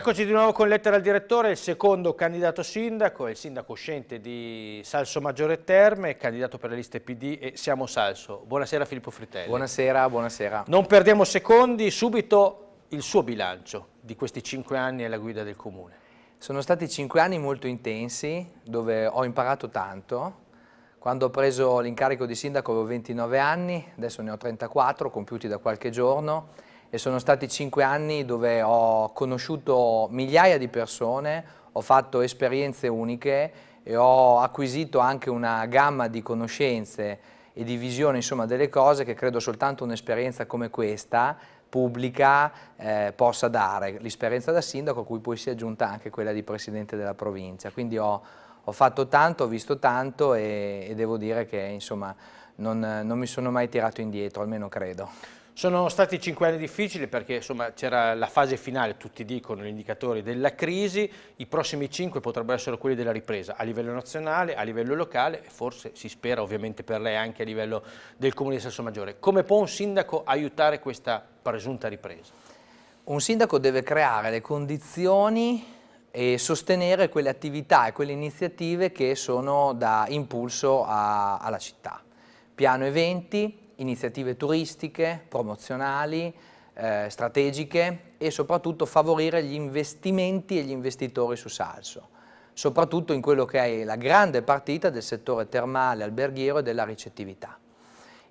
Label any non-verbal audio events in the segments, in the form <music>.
Eccoci di nuovo con lettera al direttore, il secondo candidato sindaco, è il sindaco uscente di Salso Maggiore Terme, candidato per le liste PD e Siamo Salso. Buonasera Filippo Fritelli. Buonasera, buonasera. Non perdiamo secondi, subito il suo bilancio di questi cinque anni alla guida del comune. Sono stati cinque anni molto intensi, dove ho imparato tanto. Quando ho preso l'incarico di sindaco avevo 29 anni, adesso ne ho 34, compiuti da qualche giorno e sono stati cinque anni dove ho conosciuto migliaia di persone, ho fatto esperienze uniche e ho acquisito anche una gamma di conoscenze e di visione insomma, delle cose che credo soltanto un'esperienza come questa pubblica eh, possa dare, l'esperienza da sindaco a cui poi si è aggiunta anche quella di presidente della provincia. Quindi ho, ho fatto tanto, ho visto tanto e, e devo dire che insomma, non, non mi sono mai tirato indietro, almeno credo. Sono stati cinque anni difficili perché c'era la fase finale, tutti dicono, gli indicatori della crisi, i prossimi cinque potrebbero essere quelli della ripresa a livello nazionale, a livello locale e forse si spera ovviamente per lei anche a livello del Comune di Sasso Maggiore. Come può un sindaco aiutare questa presunta ripresa? Un sindaco deve creare le condizioni e sostenere quelle attività e quelle iniziative che sono da impulso a, alla città. Piano eventi, iniziative turistiche, promozionali, eh, strategiche e soprattutto favorire gli investimenti e gli investitori su Salso, soprattutto in quello che è la grande partita del settore termale, alberghiero e della ricettività.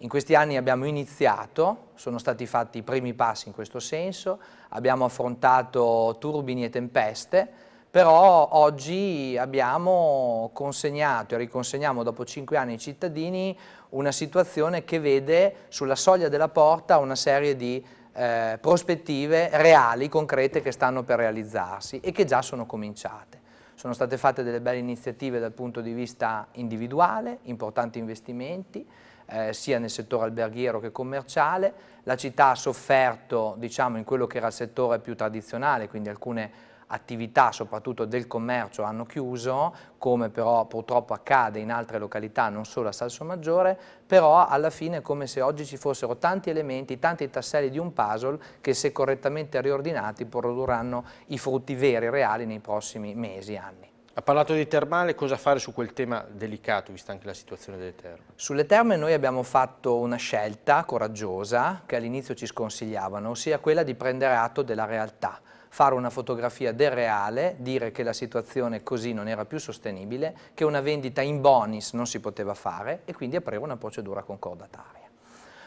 In questi anni abbiamo iniziato, sono stati fatti i primi passi in questo senso, abbiamo affrontato turbini e tempeste, però oggi abbiamo consegnato e riconsegniamo dopo cinque anni ai cittadini una situazione che vede sulla soglia della porta una serie di eh, prospettive reali, concrete che stanno per realizzarsi e che già sono cominciate. Sono state fatte delle belle iniziative dal punto di vista individuale, importanti investimenti, eh, sia nel settore alberghiero che commerciale. La città ha sofferto diciamo, in quello che era il settore più tradizionale, quindi alcune attività soprattutto del commercio hanno chiuso, come però purtroppo accade in altre località, non solo a Salso Maggiore, però alla fine è come se oggi ci fossero tanti elementi, tanti tasselli di un puzzle che se correttamente riordinati produrranno i frutti veri, reali nei prossimi mesi, anni. Ha parlato di termale, cosa fare su quel tema delicato, vista anche la situazione delle terme? Sulle terme noi abbiamo fatto una scelta coraggiosa che all'inizio ci sconsigliavano, ossia quella di prendere atto della realtà fare una fotografia del reale, dire che la situazione così non era più sostenibile, che una vendita in bonus non si poteva fare e quindi aprire una procedura concordataria.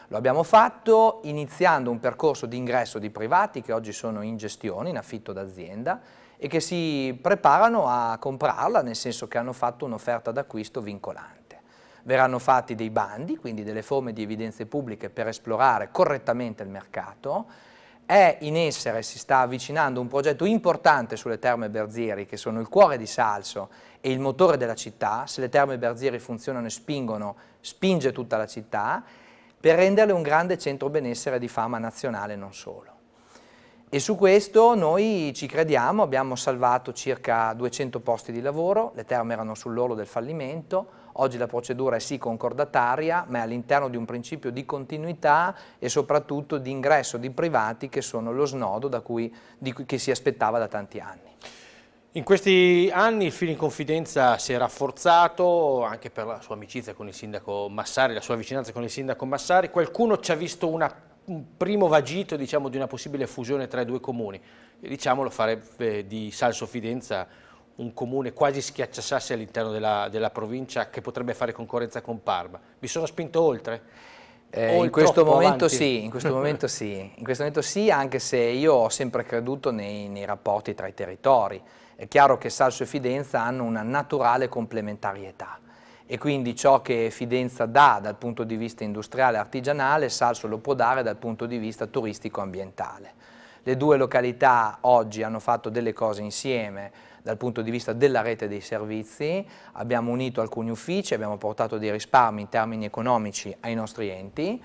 Lo abbiamo fatto iniziando un percorso di ingresso di privati che oggi sono in gestione, in affitto d'azienda e che si preparano a comprarla nel senso che hanno fatto un'offerta d'acquisto vincolante. Verranno fatti dei bandi, quindi delle forme di evidenze pubbliche per esplorare correttamente il mercato è in essere, si sta avvicinando un progetto importante sulle Terme Berzieri, che sono il cuore di Salso e il motore della città. Se le Terme Berzieri funzionano e spingono, spinge tutta la città, per renderle un grande centro benessere di fama nazionale non solo. E su questo noi ci crediamo, abbiamo salvato circa 200 posti di lavoro, le terme erano sull'orlo del fallimento, Oggi la procedura è sì concordataria, ma è all'interno di un principio di continuità e soprattutto di ingresso di privati che sono lo snodo da cui, di, che si aspettava da tanti anni. In questi anni il filo in confidenza si è rafforzato anche per la sua amicizia con il sindaco Massari, la sua vicinanza con il sindaco Massari. Qualcuno ci ha visto una, un primo vagito diciamo, di una possibile fusione tra i due comuni. E diciamo, lo farebbe di Salso Fidenza un comune quasi schiacciasassi all'interno della, della, provincia che potrebbe fare concorrenza con Parma. Vi sono spinto oltre? Eh, in, questo sì, in, questo <laughs> momento sì, in questo momento sì, anche se io ho sempre creduto nei, nei rapporti tra i territori. È chiaro che Salso e Fidenza hanno una naturale complementarietà e quindi ciò che Fidenza dà dal punto di vista industriale e artigianale, Salso lo può dare dal punto di vista turistico-ambientale. Le due località oggi hanno fatto delle cose insieme, dal punto di vista della rete dei servizi, abbiamo unito alcuni uffici, abbiamo portato dei risparmi in termini economici ai nostri enti,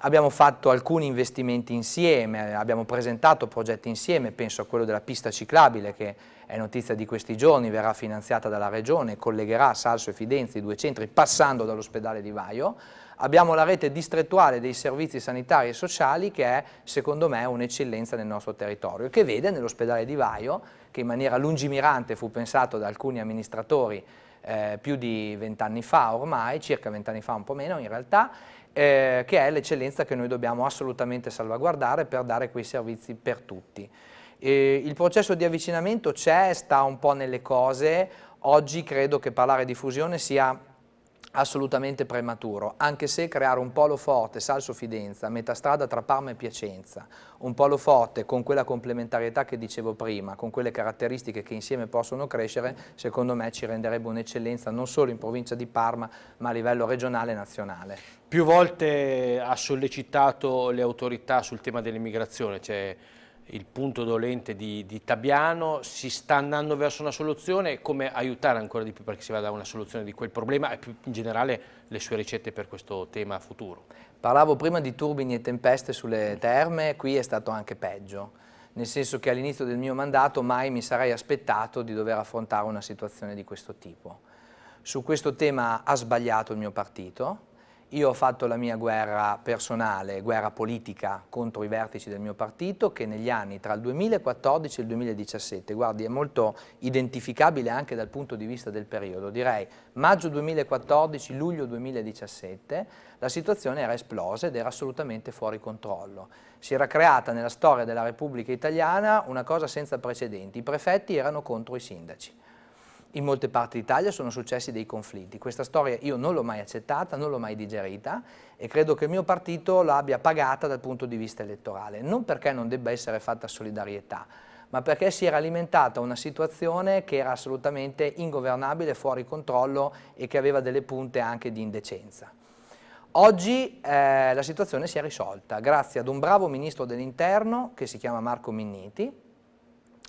Abbiamo fatto alcuni investimenti insieme, abbiamo presentato progetti insieme, penso a quello della pista ciclabile che è notizia di questi giorni, verrà finanziata dalla Regione, collegherà Salso e Fidenze, i due centri, passando dall'ospedale di Vaio. Abbiamo la rete distrettuale dei servizi sanitari e sociali che è, secondo me, un'eccellenza nel nostro territorio, che vede nell'ospedale di Vaio, che in maniera lungimirante fu pensato da alcuni amministratori eh, più di vent'anni fa ormai, circa vent'anni fa, un po' meno in realtà, eh, che è l'eccellenza che noi dobbiamo assolutamente salvaguardare per dare quei servizi per tutti. E il processo di avvicinamento c'è, sta un po' nelle cose, oggi credo che parlare di fusione sia assolutamente prematuro, anche se creare un polo forte Salso Fidenza, metà strada tra Parma e Piacenza, un polo forte con quella complementarietà che dicevo prima, con quelle caratteristiche che insieme possono crescere, secondo me ci renderebbe un'eccellenza non solo in provincia di Parma, ma a livello regionale e nazionale. Più volte ha sollecitato le autorità sul tema dell'immigrazione, cioè il punto dolente di, di, Tabiano, si sta andando verso una soluzione, come aiutare ancora di più perché si vada a una soluzione di quel problema e più in generale le sue ricette per questo tema futuro? Parlavo prima di turbini e tempeste sulle terme, qui è stato anche peggio, nel senso che all'inizio del mio mandato mai mi sarei aspettato di dover affrontare una situazione di questo tipo. Su questo tema ha sbagliato il mio partito, io ho fatto la mia guerra personale, guerra politica contro i vertici del mio partito che negli anni tra il 2014 e il 2017, guardi è molto identificabile anche dal punto di vista del periodo, direi maggio 2014, luglio 2017, la situazione era esplosa ed era assolutamente fuori controllo. Si era creata nella storia della Repubblica Italiana una cosa senza precedenti, i prefetti erano contro i sindaci in molte parti d'Italia sono successi dei conflitti. Questa storia io non l'ho mai accettata, non l'ho mai digerita e credo che il mio partito l'abbia pagata dal punto di vista elettorale, non perché non debba essere fatta solidarietà, ma perché si era alimentata una situazione che era assolutamente ingovernabile, fuori controllo e che aveva delle punte anche di indecenza. Oggi eh, la situazione si è risolta grazie ad un bravo ministro dell'interno che si chiama Marco Minniti,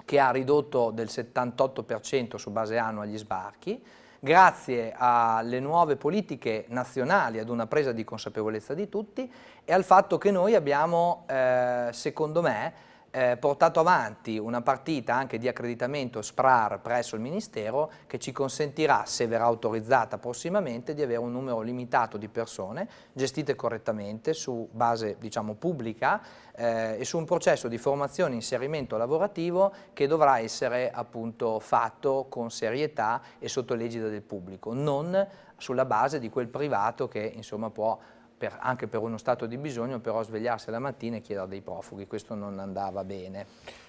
che ha ridotto del 78% su base annua gli sbarchi, grazie alle nuove politiche nazionali, ad una presa di consapevolezza di tutti e al fatto che noi abbiamo, eh, secondo me, eh, portato avanti una partita anche di accreditamento SPRAR presso il Ministero che ci consentirà, se verrà autorizzata prossimamente, di avere un numero limitato di persone gestite correttamente su base diciamo, pubblica eh, e su un processo di formazione e inserimento lavorativo che dovrà essere appunto fatto con serietà e sotto l'egida del pubblico, non sulla base di quel privato che insomma può per, anche per uno stato di bisogno, però svegliarsi la mattina e chiedere dei profughi, questo non andava bene.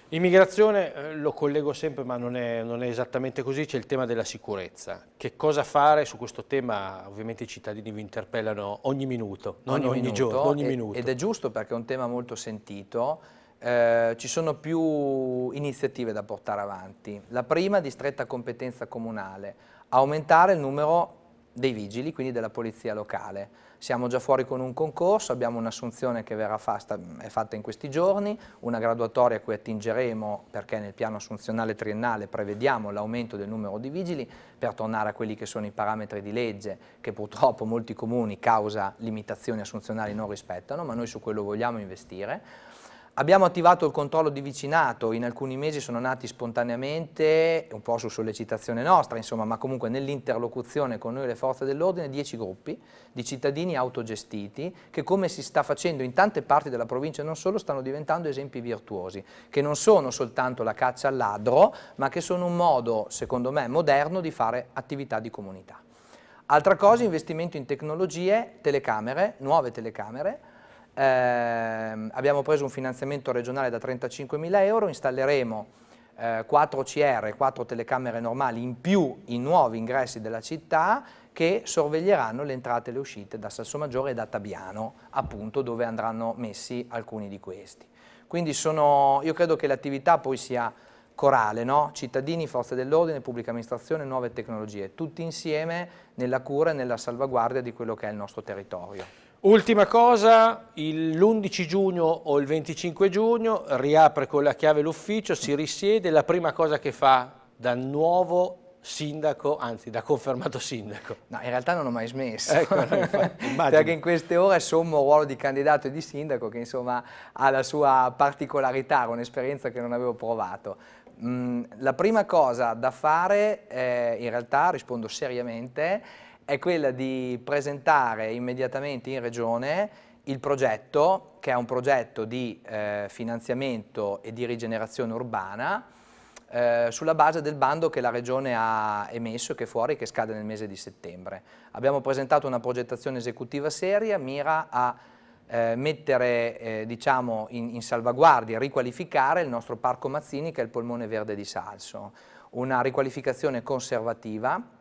Immigrazione, eh, lo collego sempre, ma non è, non è esattamente così, c'è il tema della sicurezza. Che cosa fare su questo tema? Ovviamente i cittadini vi interpellano ogni minuto, non ogni, ogni minuto, giorno, ogni e, minuto. Ed è giusto perché è un tema molto sentito, eh, ci sono più iniziative da portare avanti. La prima di stretta competenza comunale, aumentare il numero dei vigili, quindi della polizia locale. Siamo già fuori con un concorso, abbiamo un'assunzione che verrà fatta, è fatta in questi giorni, una graduatoria a cui attingeremo perché nel piano assunzionale triennale prevediamo l'aumento del numero di vigili per tornare a quelli che sono i parametri di legge che purtroppo molti comuni causa limitazioni assunzionali non rispettano, ma noi su quello vogliamo investire. Abbiamo attivato il controllo di vicinato, in alcuni mesi sono nati spontaneamente, un po' su sollecitazione nostra, insomma, ma comunque nell'interlocuzione con noi e le forze dell'ordine, 10 gruppi di cittadini autogestiti che come si sta facendo in tante parti della provincia e non solo stanno diventando esempi virtuosi, che non sono soltanto la caccia al ladro, ma che sono un modo, secondo me, moderno di fare attività di comunità. Altra cosa, investimento in tecnologie, telecamere, nuove telecamere, eh, abbiamo preso un finanziamento regionale da 35.000 euro, installeremo eh, 4 CR, 4 telecamere normali in più i nuovi ingressi della città che sorveglieranno le entrate e le uscite da Salsomaggiore e da Tabiano, appunto dove andranno messi alcuni di questi. Quindi sono, io credo che l'attività poi sia corale, no? cittadini, forze dell'ordine, pubblica amministrazione, nuove tecnologie, tutti insieme nella cura e nella salvaguardia di quello che è il nostro territorio. Ultima cosa, l'11 giugno o il 25 giugno riapre con la chiave l'ufficio, si risiede, la prima cosa che fa da nuovo sindaco, anzi da confermato sindaco. No, in realtà non ho mai smesso, ecco, <laughs> perché in queste ore assumo un ruolo di candidato e di sindaco che insomma ha la sua particolarità, un'esperienza che non avevo provato. Mm, la prima cosa da fare, eh, in realtà rispondo seriamente, è è quella di presentare immediatamente in Regione il progetto, che è un progetto di eh, finanziamento e di rigenerazione urbana, eh, sulla base del bando che la Regione ha emesso, che è fuori, che scade nel mese di settembre. Abbiamo presentato una progettazione esecutiva seria, mira a eh, mettere eh, diciamo in, in, salvaguardia, riqualificare il nostro Parco Mazzini che è il polmone verde di Salso. Una riqualificazione conservativa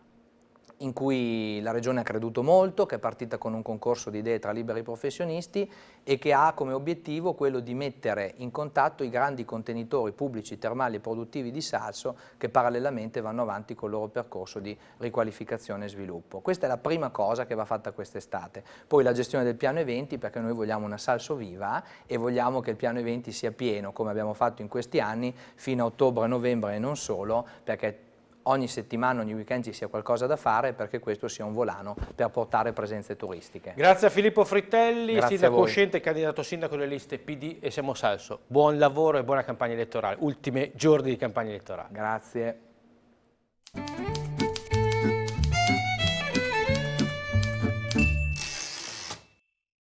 in cui la Regione ha creduto molto, che è partita con un concorso di idee tra liberi professionisti e che ha come obiettivo quello di mettere in contatto i grandi contenitori pubblici, termali e produttivi di Salso che parallelamente vanno avanti col loro percorso di riqualificazione e sviluppo. Questa è la prima cosa che va fatta quest'estate. Poi la gestione del piano eventi perché noi vogliamo una Salso viva e vogliamo che il piano eventi sia pieno come abbiamo fatto in questi anni fino a ottobre, novembre e non solo perché ogni settimana, ogni weekend ci sia qualcosa da fare perché questo sia un volano per portare presenze turistiche. Grazie a Filippo Frittelli, Grazie sindaco uscente, candidato sindaco delle liste PD e Siamo Salso. Buon lavoro e buona campagna elettorale, ultimi giorni di campagna elettorale. Grazie.